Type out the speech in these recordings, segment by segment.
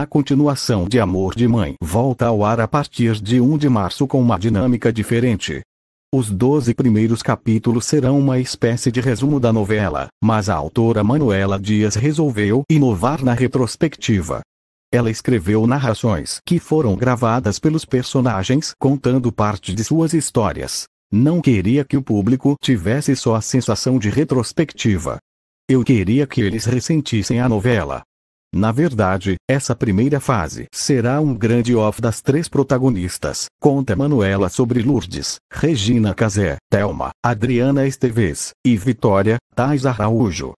A continuação de Amor de Mãe volta ao ar a partir de 1 de março com uma dinâmica diferente. Os 12 primeiros capítulos serão uma espécie de resumo da novela, mas a autora Manuela Dias resolveu inovar na retrospectiva. Ela escreveu narrações que foram gravadas pelos personagens contando parte de suas histórias. Não queria que o público tivesse só a sensação de retrospectiva. Eu queria que eles ressentissem a novela, na verdade, essa primeira fase será um grande off das três protagonistas, conta Manuela sobre Lourdes, Regina Casé, Thelma, Adriana Esteves, e Vitória, Tais Araújo.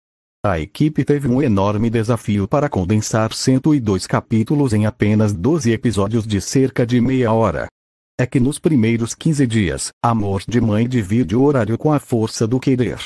A equipe teve um enorme desafio para condensar 102 capítulos em apenas 12 episódios de cerca de meia hora. É que nos primeiros 15 dias, Amor de Mãe divide o horário com a força do querer,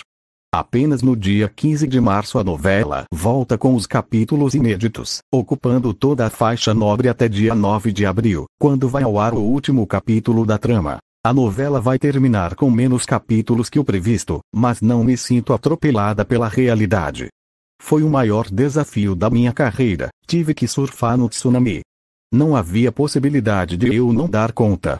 Apenas no dia 15 de março a novela volta com os capítulos inéditos, ocupando toda a faixa nobre até dia 9 de abril, quando vai ao ar o último capítulo da trama. A novela vai terminar com menos capítulos que o previsto, mas não me sinto atropelada pela realidade. Foi o maior desafio da minha carreira, tive que surfar no tsunami. Não havia possibilidade de eu não dar conta.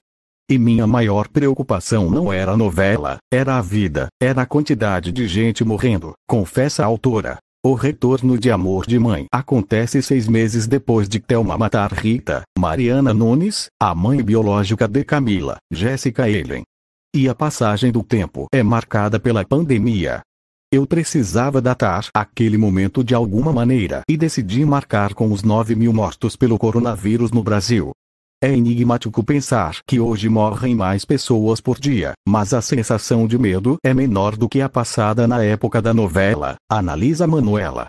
E minha maior preocupação não era a novela, era a vida, era a quantidade de gente morrendo, confessa a autora. O retorno de amor de mãe acontece seis meses depois de Thelma matar Rita, Mariana Nunes, a mãe biológica de Camila, Jessica Ellen. E a passagem do tempo é marcada pela pandemia. Eu precisava datar aquele momento de alguma maneira e decidi marcar com os 9 mil mortos pelo coronavírus no Brasil. É enigmático pensar que hoje morrem mais pessoas por dia, mas a sensação de medo é menor do que a passada na época da novela, analisa Manuela.